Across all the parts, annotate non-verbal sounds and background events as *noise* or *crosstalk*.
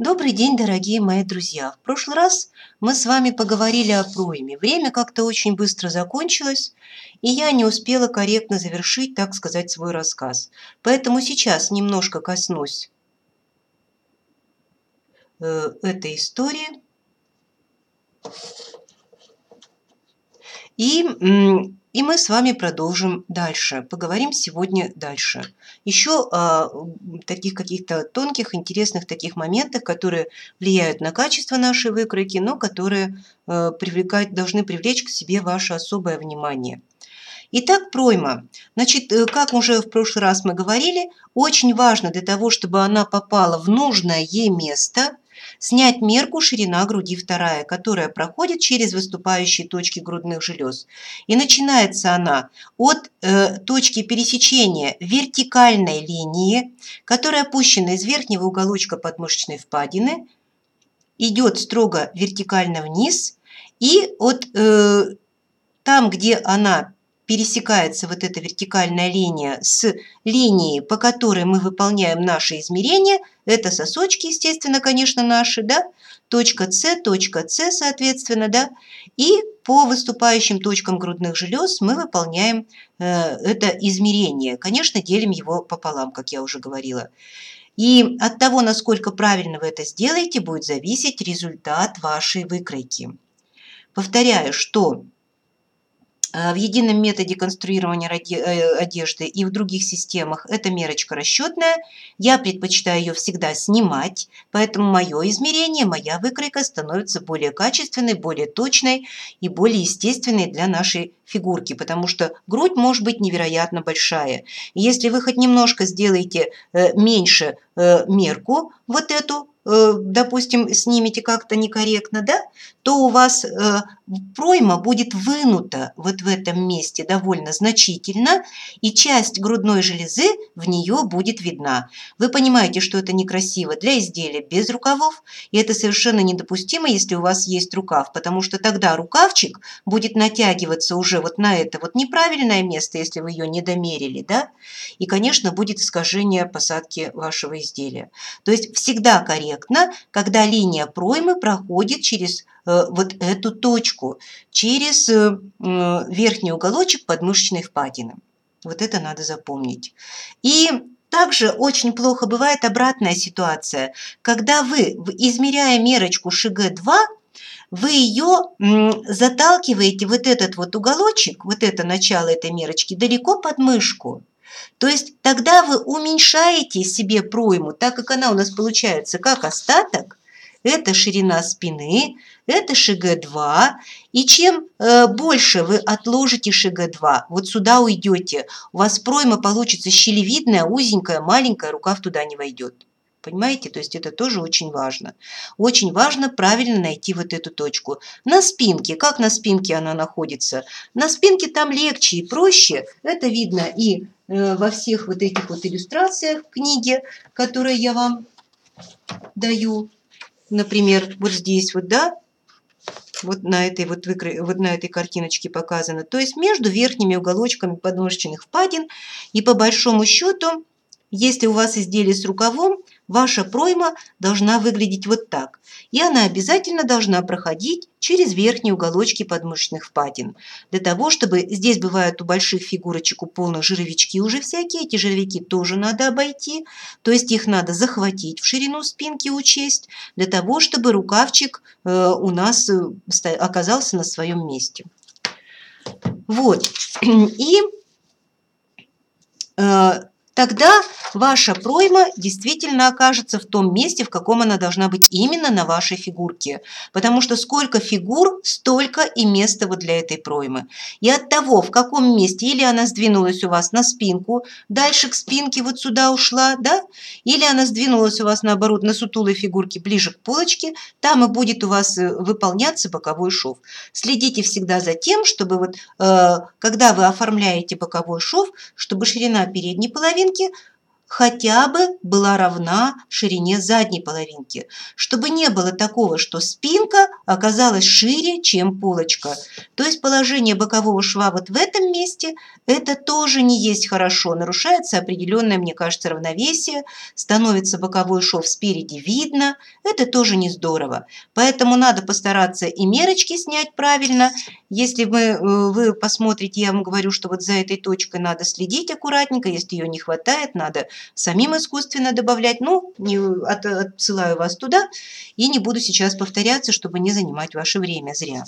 Добрый день, дорогие мои друзья. В прошлый раз мы с вами поговорили о пройме. Время как-то очень быстро закончилось, и я не успела корректно завершить, так сказать, свой рассказ. Поэтому сейчас немножко коснусь э, этой истории. И, и мы с вами продолжим дальше, поговорим сегодня дальше. Еще о а, таких каких-то тонких, интересных таких моментах, которые влияют на качество нашей выкройки, но которые э, привлекать, должны привлечь к себе ваше особое внимание. Итак, пройма. Значит, э, как уже в прошлый раз мы говорили, очень важно для того, чтобы она попала в нужное ей место, Снять мерку ширина груди вторая, которая проходит через выступающие точки грудных желез. И начинается она от э, точки пересечения вертикальной линии, которая опущена из верхнего уголочка подмышечной впадины, идет строго вертикально вниз, и от э, там, где она пересекается вот эта вертикальная линия с линией, по которой мы выполняем наши измерения, это сосочки, естественно, конечно, наши, да, точка С, точка С, соответственно, да, и по выступающим точкам грудных желез мы выполняем э, это измерение. Конечно, делим его пополам, как я уже говорила. И от того, насколько правильно вы это сделаете, будет зависеть результат вашей выкройки. Повторяю, что Э, в едином методе конструирования э, одежды и в других системах эта мерочка расчетная. Я предпочитаю ее всегда снимать, поэтому мое измерение, моя выкройка становится более качественной, более точной и более естественной для нашей фигурки, потому что грудь может быть невероятно большая. если вы хоть немножко сделаете э, меньше мерку вот эту, допустим, снимете как-то некорректно, да, то у вас э, пройма будет вынута вот в этом месте довольно значительно, и часть грудной железы в нее будет видна. Вы понимаете, что это некрасиво для изделия без рукавов, и это совершенно недопустимо, если у вас есть рукав, потому что тогда рукавчик будет натягиваться уже вот на это вот неправильное место, если вы ее не домерили, да, и, конечно, будет искажение посадки вашего изделия. То есть всегда корректно, когда линия проймы проходит через Э, вот эту точку через э, верхний уголочек подмышечной впадины. Вот это надо запомнить. И также очень плохо бывает обратная ситуация, когда вы, измеряя мерочку ШГ-2, вы ее заталкиваете, вот этот вот уголочек, вот это начало этой мерочки, далеко под мышку. То есть тогда вы уменьшаете себе пройму, так как она у нас получается как остаток, это ширина спины, это ШГ-2. И чем э, больше вы отложите ШГ-2, вот сюда уйдете, у вас пройма получится щелевидная, узенькая, маленькая, рукав туда не войдет. Понимаете? То есть это тоже очень важно. Очень важно правильно найти вот эту точку. На спинке. Как на спинке она находится? На спинке там легче и проще. Это видно и э, во всех вот этих вот иллюстрациях в книге, которые я вам даю например, вот здесь вот, да, вот на этой вот, выкра... вот на этой картиночке показано. То есть между верхними уголочками подмышечных впадин и по большому счету если у вас изделие с рукавом, ваша пройма должна выглядеть вот так, и она обязательно должна проходить через верхние уголочки подмышечных впадин. Для того, чтобы здесь бывают у больших фигурочек у полных жировички уже всякие, эти жировики тоже надо обойти, то есть их надо захватить в ширину спинки, учесть, для того, чтобы рукавчик э, у нас э, оказался на своем месте. Вот, *clears throat* и э, тогда ваша пройма действительно окажется в том месте, в каком она должна быть именно на вашей фигурке. Потому что сколько фигур, столько и места вот для этой проймы. И от того, в каком месте или она сдвинулась у вас на спинку, дальше к спинке вот сюда ушла, да, или она сдвинулась у вас наоборот на сутулой фигурке ближе к полочке, там и будет у вас э, выполняться боковой шов. Следите всегда за тем, чтобы вот, э, когда вы оформляете боковой шов, чтобы ширина передней половинки – хотя бы была равна ширине задней половинки, чтобы не было такого, что спинка оказалась шире, чем полочка. То есть положение бокового шва вот в этом месте – это тоже не есть хорошо, нарушается определенное, мне кажется, равновесие, становится боковой шов спереди видно, это тоже не здорово. Поэтому надо постараться и мерочки снять правильно, если мы, э, вы посмотрите, я вам говорю, что вот за этой точкой надо следить аккуратненько, если ее не хватает, надо самим искусственно добавлять. Ну, не, от, отсылаю вас туда и не буду сейчас повторяться, чтобы не занимать ваше время зря.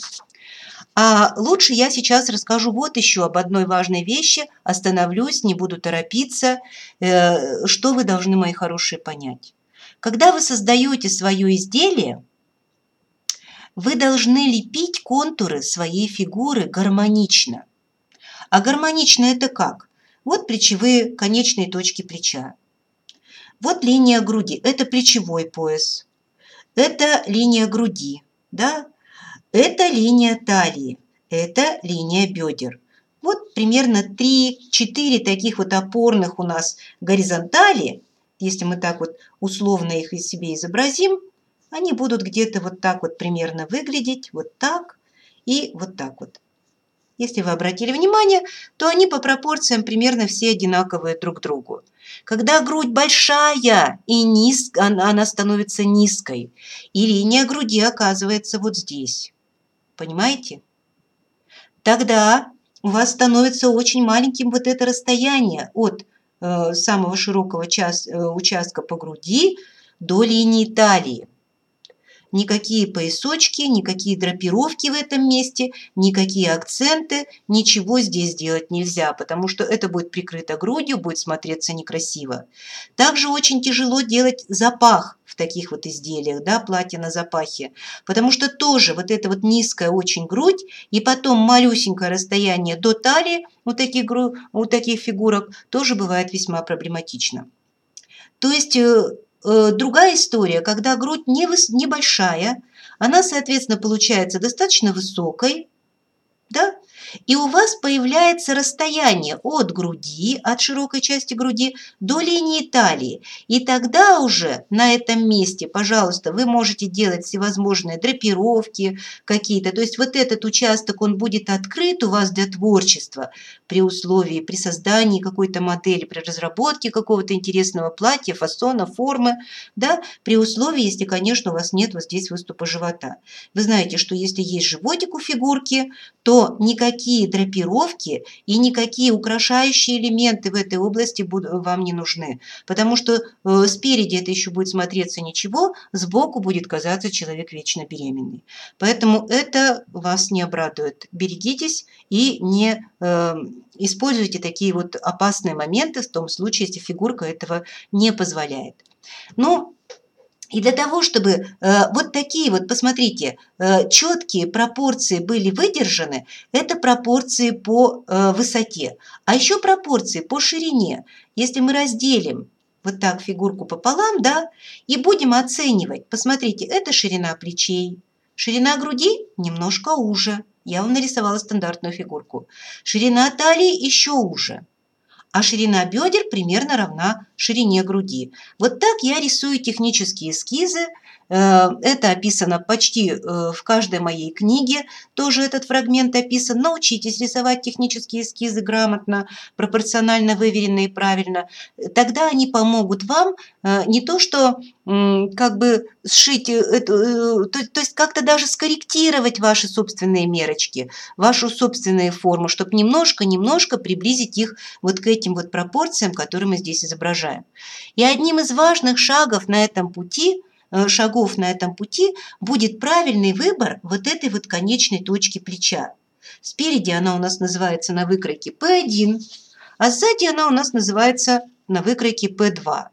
А лучше я сейчас расскажу вот еще об одной важной вещи, остановлюсь, не буду торопиться, э, что вы должны, мои хорошие, понять. Когда вы создаете свое изделие – вы должны лепить контуры своей фигуры гармонично. А гармонично это как? Вот плечевые конечные точки плеча. Вот линия груди. Это плечевой пояс. Это линия груди. Да? Это линия талии. Это линия бедер. Вот примерно 3-4 таких вот опорных у нас горизонтали, если мы так вот условно их из себе изобразим, они будут где-то вот так вот примерно выглядеть, вот так и вот так вот. Если вы обратили внимание, то они по пропорциям примерно все одинаковые друг другу. Когда грудь большая и низ, она становится низкой, и линия груди оказывается вот здесь. Понимаете? Тогда у вас становится очень маленьким вот это расстояние от э, самого широкого час, э, участка по груди до линии талии. Никакие поясочки, никакие драпировки в этом месте, никакие акценты, ничего здесь делать нельзя, потому что это будет прикрыто грудью, будет смотреться некрасиво. Также очень тяжело делать запах в таких вот изделиях, да, платье на запахе, потому что тоже вот эта вот низкая очень грудь и потом малюсенькое расстояние до талии у таких, у таких фигурок тоже бывает весьма проблематично. То есть э, Э, другая история, когда грудь небольшая, она, соответственно, получается достаточно высокой, да, и у вас появляется расстояние от груди, от широкой части груди до линии талии. И тогда уже на этом месте, пожалуйста, вы можете делать всевозможные драпировки какие-то. То есть вот этот участок, он будет открыт у вас для творчества при условии, при создании какой-то модели, при разработке какого-то интересного платья, фасона, формы, да, при условии, если, конечно, у вас нет вот здесь выступа живота. Вы знаете, что если есть животик у фигурки, то то никакие драпировки и никакие украшающие элементы в этой области вам не нужны, потому что э, спереди это еще будет смотреться ничего, сбоку будет казаться человек вечно беременный. Поэтому это вас не обрадует. Берегитесь и не э, используйте такие вот опасные моменты в том случае, если фигурка этого не позволяет. Ну, и для того, чтобы э, вот такие вот, посмотрите, э, четкие пропорции были выдержаны, это пропорции по э, высоте, а еще пропорции по ширине. Если мы разделим вот так фигурку пополам, да, и будем оценивать, посмотрите, это ширина плечей, ширина груди немножко уже, я вам нарисовала стандартную фигурку, ширина талии еще уже, а ширина бедер примерно равна ширине груди. Вот так я рисую технические эскизы Э, это описано почти э, в каждой моей книге, тоже этот фрагмент описан. Научитесь рисовать технические эскизы грамотно, пропорционально выверенно и правильно. Тогда они помогут вам э, не то что как бы сшить, то, то есть как-то даже скорректировать ваши собственные мерочки, вашу собственную форму, чтобы немножко-немножко приблизить их вот к этим вот пропорциям, которые мы здесь изображаем. И одним из важных шагов на этом пути – Э, шагов на этом пути будет правильный выбор вот этой вот конечной точки плеча. Спереди она у нас называется на выкройке P1, а сзади она у нас называется на выкройке P2.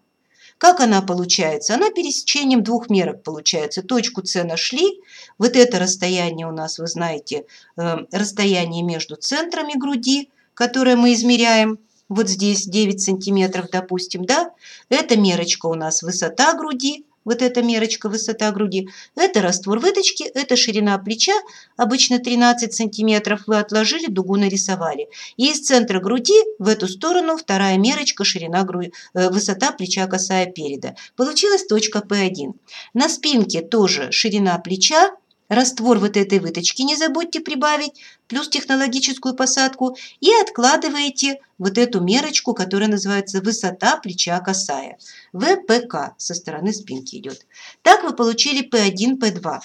Как она получается? Она пересечением двух мерок получается. Точку С нашли. Вот это расстояние у нас, вы знаете, э, расстояние между центрами груди, которое мы измеряем. Вот здесь 9 сантиметров, допустим, да? Эта мерочка у нас высота груди вот эта мерочка высота груди, это раствор выточки, это ширина плеча, обычно 13 сантиметров, вы отложили, дугу нарисовали. И из центра груди в эту сторону вторая мерочка, ширина груди, э, высота плеча косая переда. Получилась точка P1. На спинке тоже ширина плеча, Раствор вот этой выточки не забудьте прибавить, плюс технологическую посадку, и откладываете вот эту мерочку, которая называется высота плеча косая. ВПК со стороны спинки идет. Так вы получили P1, P2.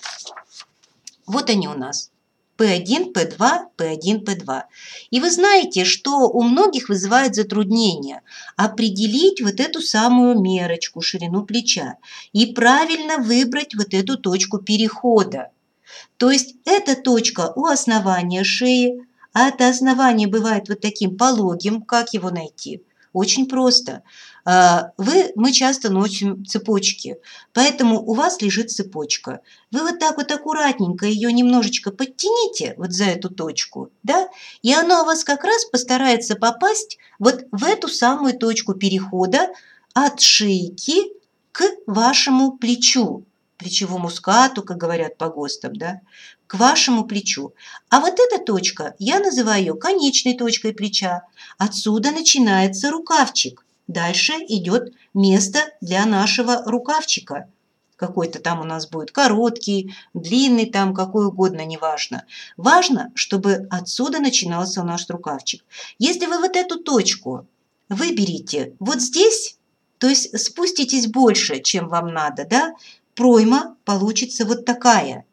Вот они у нас. P1, P2, P1, P2. И вы знаете, что у многих вызывает затруднение определить вот эту самую мерочку, ширину плеча, и правильно выбрать вот эту точку перехода. То есть эта точка у основания шеи, а это основание бывает вот таким пологим. Как его найти? Очень просто. А, вы, мы часто носим цепочки, поэтому у вас лежит цепочка. Вы вот так вот аккуратненько ее немножечко подтяните вот за эту точку, да, и она у вас как раз постарается попасть вот в эту самую точку перехода от шейки к вашему плечу плечевому скату, как говорят по ГОСТам, да, к вашему плечу. А вот эта точка, я называю ее конечной точкой плеча. Отсюда начинается рукавчик. Дальше идет место для нашего рукавчика. Какой-то там у нас будет короткий, длинный, там какой угодно, неважно. Важно, чтобы отсюда начинался наш рукавчик. Если вы вот эту точку выберите вот здесь, то есть спуститесь больше, чем вам надо, да, пройма получится вот такая.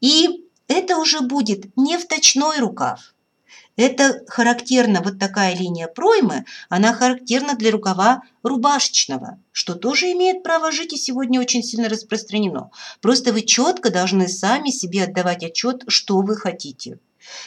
И это уже будет не вточной рукав. Это характерно, вот такая линия проймы, она характерна для рукава рубашечного, что тоже имеет право жить и сегодня очень сильно распространено. Просто вы четко должны сами себе отдавать отчет, что вы хотите.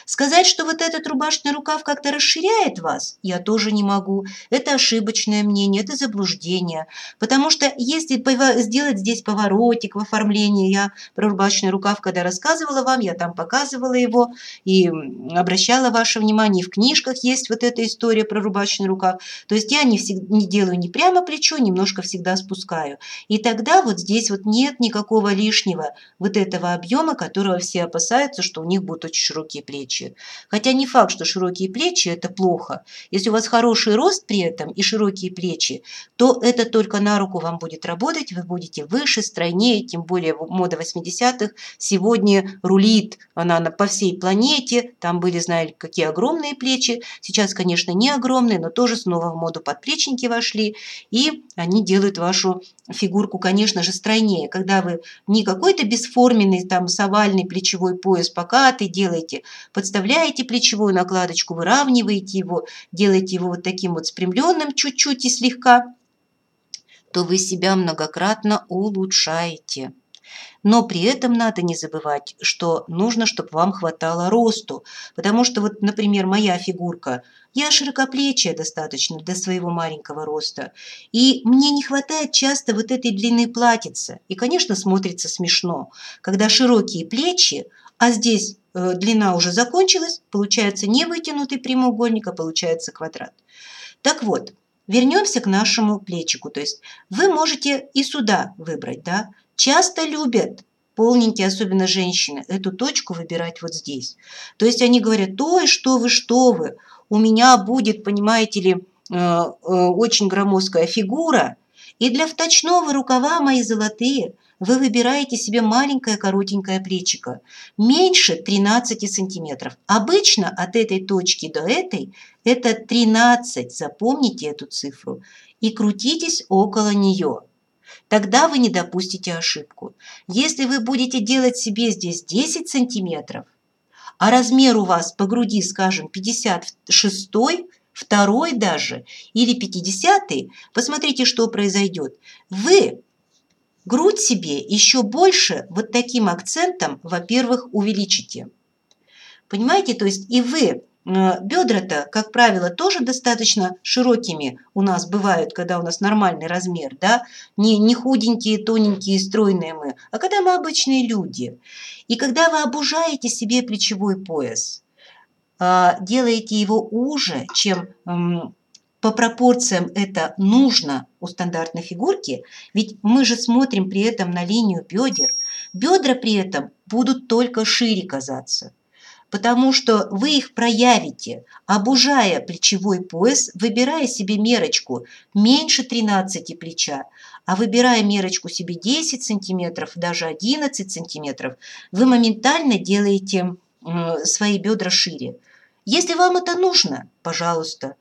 Сказать, что вот этот рубашный рукав как-то расширяет вас, я тоже не могу. Это ошибочное мнение, это заблуждение. Потому что если сделать здесь поворотик в оформлении, я про рубашный рукав, когда рассказывала вам, я там показывала его и обращала ваше внимание, в книжках есть вот эта история про рубашный рукав. То есть я не, всегда, не делаю не прямо плечо, немножко всегда спускаю. И тогда вот здесь вот нет никакого лишнего вот этого объема, которого все опасаются, что у них будут очень широкие плечи. Хотя не факт, что широкие плечи – это плохо. Если у вас хороший рост при этом и широкие плечи, то это только на руку вам будет работать, вы будете выше, стройнее, тем более мода 80-х сегодня рулит, она по всей планете, там были, знаете, какие огромные плечи, сейчас, конечно, не огромные, но тоже снова в моду подплечники вошли, и они делают вашу фигурку, конечно же, стройнее, когда вы не какой-то бесформенный там совальный плечевой пояс покатый делаете, подставляете плечевую накладочку, выравниваете его, делаете его вот таким вот спрямленным чуть-чуть и слегка, то вы себя многократно улучшаете. Но при этом надо не забывать, что нужно, чтобы вам хватало росту. Потому что вот, например, моя фигурка, я широкоплечья достаточно для своего маленького роста. И мне не хватает часто вот этой длины платьица. И, конечно, смотрится смешно, когда широкие плечи, а здесь э, длина уже закончилась, получается не вытянутый прямоугольник, а получается квадрат. Так вот, вернемся к нашему плечику. То есть вы можете и сюда выбрать, да, часто любят полненькие, особенно женщины, эту точку выбирать вот здесь. То есть они говорят, ой, что вы, что вы, у меня будет, понимаете ли, э, э, очень громоздкая фигура, и для вточного рукава мои золотые вы выбираете себе маленькое коротенькое плечико, меньше 13 сантиметров. Обычно от этой точки до этой это 13, запомните эту цифру, и крутитесь около нее – Тогда вы не допустите ошибку. Если вы будете делать себе здесь 10 сантиметров, а размер у вас по груди, скажем, 56 второй даже, или 50 посмотрите, что произойдет. Вы грудь себе еще больше вот таким акцентом, во-первых, увеличите. Понимаете, то есть и вы Э, Бедра-то, как правило, тоже достаточно широкими у нас бывают, когда у нас нормальный размер, да, не, не худенькие, тоненькие, стройные мы, а когда мы обычные люди. И когда вы обужаете себе плечевой пояс, э, делаете его уже, чем по пропорциям это нужно у стандартной фигурки, ведь мы же смотрим при этом на линию бедер, бедра при этом будут только шире казаться потому что вы их проявите, обужая плечевой пояс, выбирая себе мерочку меньше 13 плеча, а выбирая мерочку себе 10 сантиметров, даже 11 сантиметров, вы моментально делаете свои бедра шире. Если вам это нужно, пожалуйста,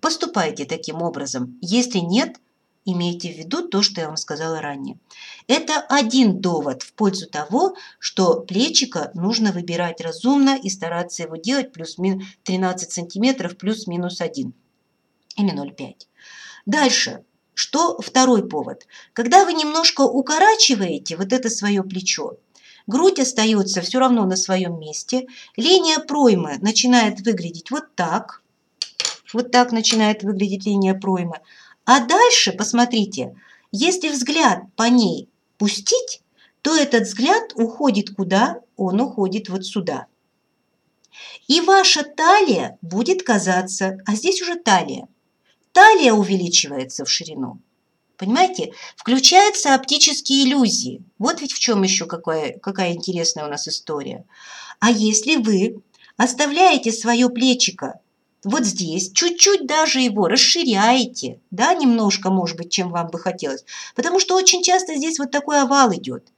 поступайте таким образом. Если нет, Имейте в виду то, что я вам сказала ранее. Это один довод в пользу того, что плечика нужно выбирать разумно и стараться его делать плюс минус 13 сантиметров плюс-минус 1 или 0,5. Дальше. Что второй повод? Когда вы немножко укорачиваете вот это свое плечо, грудь остается все равно на своем месте, линия проймы начинает выглядеть вот так, вот так начинает выглядеть линия проймы, а дальше, посмотрите, если взгляд по ней пустить, то этот взгляд уходит куда? Он уходит вот сюда. И ваша талия будет казаться, а здесь уже талия. Талия увеличивается в ширину. Понимаете? Включаются оптические иллюзии. Вот ведь в чем еще какая, какая интересная у нас история. А если вы оставляете свое плечико вот здесь, чуть-чуть даже его расширяете, да, немножко, может быть, чем вам бы хотелось, потому что очень часто здесь вот такой овал идет.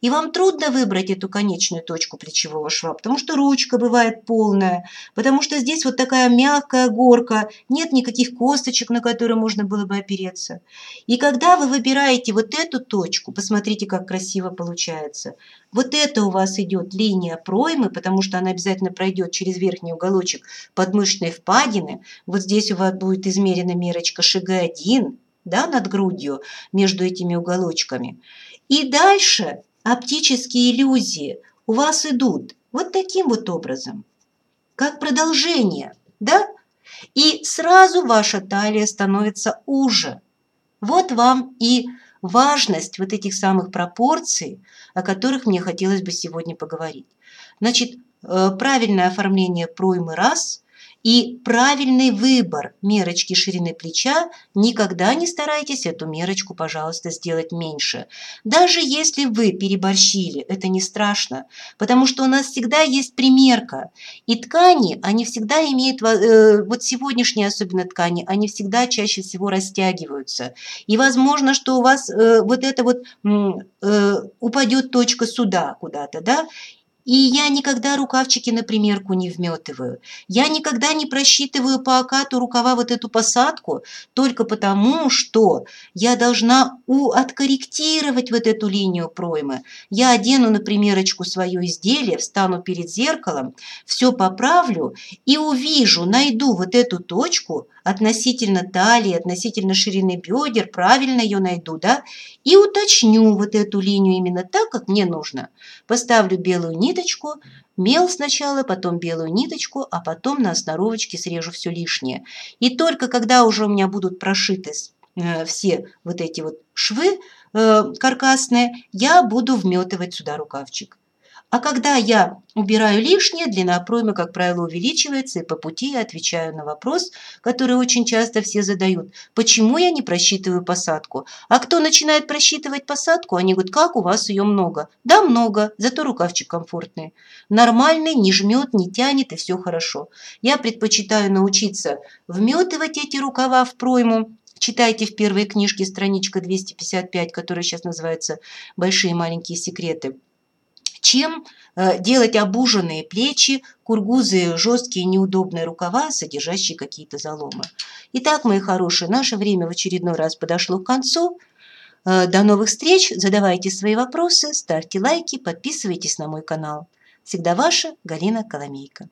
И вам трудно выбрать эту конечную точку плечевого шва, потому что ручка бывает полная, потому что здесь вот такая мягкая горка, нет никаких косточек, на которые можно было бы опереться. И когда вы выбираете вот эту точку, посмотрите, как красиво получается. Вот это у вас идет линия проймы, потому что она обязательно пройдет через верхний уголочек подмышечной впадины. Вот здесь у вас будет измерена мерочка шага 1, да, над грудью, между этими уголочками. И дальше Оптические иллюзии у вас идут вот таким вот образом. Как продолжение, да? И сразу ваша талия становится уже. Вот вам и важность вот этих самых пропорций, о которых мне хотелось бы сегодня поговорить. Значит, э, правильное оформление проймы раз – и правильный выбор мерочки ширины плеча, никогда не старайтесь эту мерочку, пожалуйста, сделать меньше. Даже если вы переборщили, это не страшно, потому что у нас всегда есть примерка. И ткани, они всегда имеют, э, вот сегодняшние особенно ткани, они всегда чаще всего растягиваются. И возможно, что у вас э, вот это вот э, упадет точка сюда куда-то, да, и я никогда рукавчики на примерку не вметываю. Я никогда не просчитываю по окату рукава вот эту посадку, только потому, что я должна у откорректировать вот эту линию проймы. Я одену на примерочку свое изделие, встану перед зеркалом, все поправлю и увижу, найду вот эту точку относительно талии, относительно ширины бедер, правильно ее найду, да, и уточню вот эту линию именно так, как мне нужно. Поставлю белую нить, ниточку, мел сначала, потом белую ниточку, а потом на сноровочке срежу все лишнее. И только когда уже у меня будут прошиты э, все вот эти вот швы э, каркасные, я буду вметывать сюда рукавчик. А когда я убираю лишнее, длина проймы, как правило, увеличивается, и по пути я отвечаю на вопрос, который очень часто все задают. Почему я не просчитываю посадку? А кто начинает просчитывать посадку, они говорят, как у вас ее много? Да, много, зато рукавчик комфортный. Нормальный, не жмет, не тянет, и все хорошо. Я предпочитаю научиться вметывать эти рукава в пройму, Читайте в первой книжке страничка 255, которая сейчас называется «Большие и маленькие секреты» чем э, делать обуженные плечи, кургузы, жесткие неудобные рукава, содержащие какие-то заломы. Итак, мои хорошие, наше время в очередной раз подошло к концу. Э, до новых встреч, задавайте свои вопросы, ставьте лайки, подписывайтесь на мой канал. Всегда ваша Галина Коломейко.